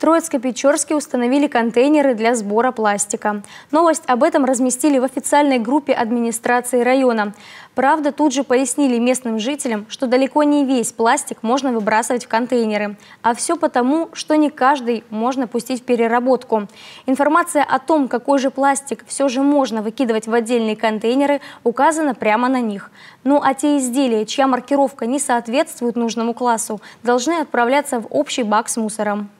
Троицко-Печорске установили контейнеры для сбора пластика. Новость об этом разместили в официальной группе администрации района. Правда, тут же пояснили местным жителям, что далеко не весь пластик можно выбрасывать в контейнеры. А все потому, что не каждый можно пустить в переработку. Информация о том, какой же пластик все же можно выкидывать в отдельные контейнеры, указана прямо на них. Ну а те изделия, чья маркировка не соответствует нужному классу, должны отправляться в общий бак с мусором.